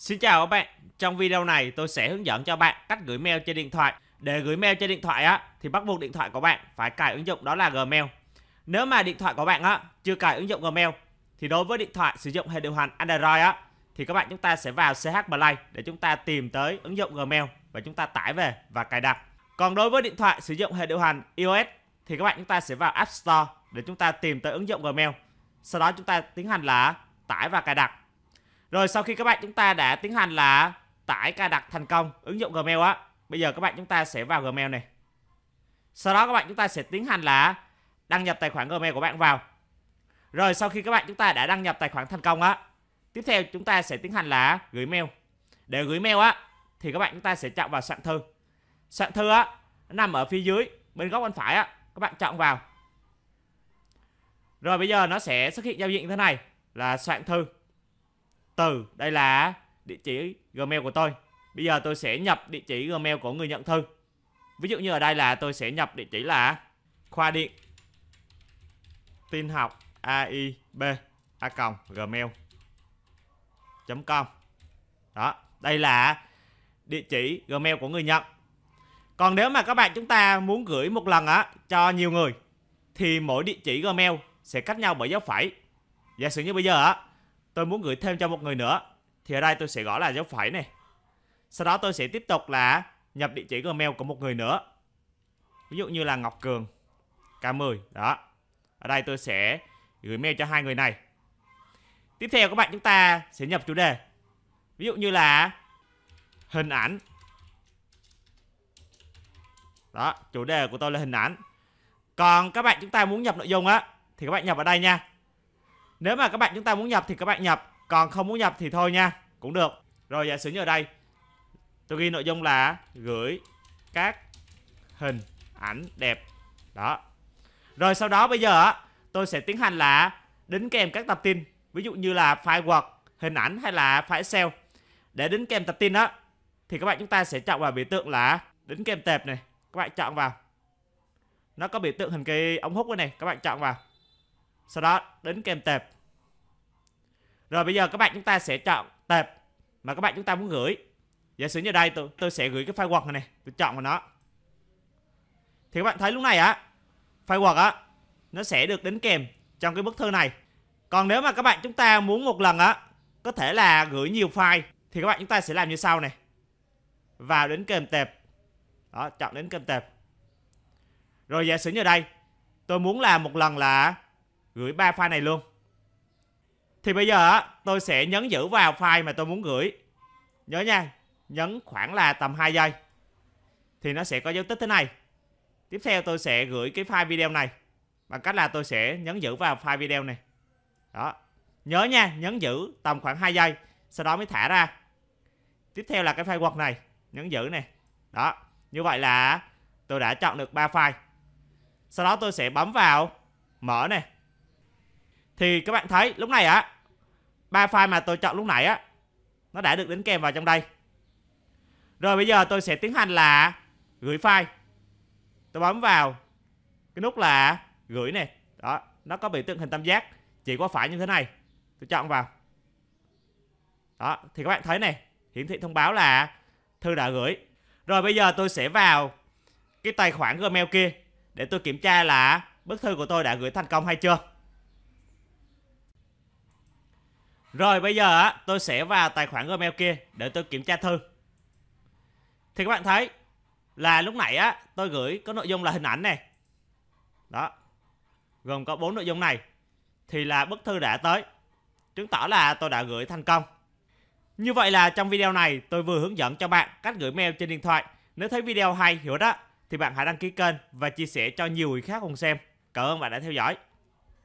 Xin chào các bạn, trong video này tôi sẽ hướng dẫn cho bạn cách gửi mail trên điện thoại. Để gửi mail trên điện thoại á thì bắt buộc điện thoại của bạn phải cài ứng dụng đó là Gmail. Nếu mà điện thoại của bạn á chưa cài ứng dụng Gmail thì đối với điện thoại sử dụng hệ điều hành Android á thì các bạn chúng ta sẽ vào CH Play để chúng ta tìm tới ứng dụng Gmail và chúng ta tải về và cài đặt. Còn đối với điện thoại sử dụng hệ điều hành iOS thì các bạn chúng ta sẽ vào App Store để chúng ta tìm tới ứng dụng Gmail. Sau đó chúng ta tiến hành là tải và cài đặt. Rồi sau khi các bạn chúng ta đã tiến hành là tải cài đặt thành công ứng dụng Gmail á. Bây giờ các bạn chúng ta sẽ vào Gmail này. Sau đó các bạn chúng ta sẽ tiến hành là đăng nhập tài khoản Gmail của bạn vào. Rồi sau khi các bạn chúng ta đã đăng nhập tài khoản thành công á, tiếp theo chúng ta sẽ tiến hành là gửi mail. Để gửi mail á thì các bạn chúng ta sẽ chọn vào soạn thư. Soạn thư á nằm ở phía dưới bên góc bên phải á, các bạn chọn vào. Rồi bây giờ nó sẽ xuất hiện giao diện như thế này là soạn thư từ đây là địa chỉ gmail của tôi bây giờ tôi sẽ nhập địa chỉ gmail của người nhận thư ví dụ như ở đây là tôi sẽ nhập địa chỉ là khoa điện tin học aib a còng gmail com đó đây là địa chỉ gmail của người nhận còn nếu mà các bạn chúng ta muốn gửi một lần á cho nhiều người thì mỗi địa chỉ gmail sẽ cách nhau bởi dấu phẩy giả sử như bây giờ á tôi muốn gửi thêm cho một người nữa thì ở đây tôi sẽ gõ là dấu phẩy này sau đó tôi sẽ tiếp tục là nhập địa chỉ gmail của một người nữa ví dụ như là ngọc cường k10 đó ở đây tôi sẽ gửi mail cho hai người này tiếp theo các bạn chúng ta sẽ nhập chủ đề ví dụ như là hình ảnh đó chủ đề của tôi là hình ảnh còn các bạn chúng ta muốn nhập nội dung á thì các bạn nhập ở đây nha nếu mà các bạn chúng ta muốn nhập thì các bạn nhập Còn không muốn nhập thì thôi nha Cũng được Rồi giả sử như ở đây Tôi ghi nội dung là gửi các hình ảnh đẹp Đó Rồi sau đó bây giờ tôi sẽ tiến hành là đính kèm các tập tin Ví dụ như là file Word, hình ảnh hay là file Excel Để đính kèm tập tin đó Thì các bạn chúng ta sẽ chọn vào biểu tượng là đính kèm tệp này Các bạn chọn vào Nó có biểu tượng hình cái ống hút đây này Các bạn chọn vào Sau đó đính kèm tệp rồi bây giờ các bạn chúng ta sẽ chọn tệp mà các bạn chúng ta muốn gửi. Giả sử như đây tôi tôi sẽ gửi cái file Word này, này, tôi chọn vào nó. Thì các bạn thấy lúc này á, file Word á nó sẽ được đính kèm trong cái bức thư này. Còn nếu mà các bạn chúng ta muốn một lần á có thể là gửi nhiều file thì các bạn chúng ta sẽ làm như sau này. Vào đến kèm tệp. Đó, chọn đến kèm tệp. Rồi giả sử như đây, tôi muốn là một lần là gửi ba file này luôn. Thì bây giờ tôi sẽ nhấn giữ vào file mà tôi muốn gửi. Nhớ nha, nhấn khoảng là tầm 2 giây. Thì nó sẽ có dấu tích thế này. Tiếp theo tôi sẽ gửi cái file video này. Bằng cách là tôi sẽ nhấn giữ vào file video này. Đó. Nhớ nha, nhấn giữ tầm khoảng 2 giây. Sau đó mới thả ra. Tiếp theo là cái file quật này. Nhấn giữ này. Đó. Như vậy là tôi đã chọn được 3 file. Sau đó tôi sẽ bấm vào mở này thì các bạn thấy lúc này á ba file mà tôi chọn lúc nãy á nó đã được đính kèm vào trong đây rồi bây giờ tôi sẽ tiến hành là gửi file tôi bấm vào cái nút là gửi này đó nó có biểu tượng hình tam giác chỉ có phải như thế này tôi chọn vào đó thì các bạn thấy này hiển thị thông báo là thư đã gửi rồi bây giờ tôi sẽ vào cái tài khoản gmail kia để tôi kiểm tra là bức thư của tôi đã gửi thành công hay chưa Rồi bây giờ á, tôi sẽ vào tài khoản Gmail kia để tôi kiểm tra thư. Thì các bạn thấy là lúc nãy á, tôi gửi có nội dung là hình ảnh này. Đó. Gồm có bốn nội dung này. Thì là bức thư đã tới. Chứng tỏ là tôi đã gửi thành công. Như vậy là trong video này tôi vừa hướng dẫn cho bạn cách gửi mail trên điện thoại. Nếu thấy video hay, hiểu đó thì bạn hãy đăng ký kênh và chia sẻ cho nhiều người khác cùng xem. Cảm ơn bạn đã theo dõi.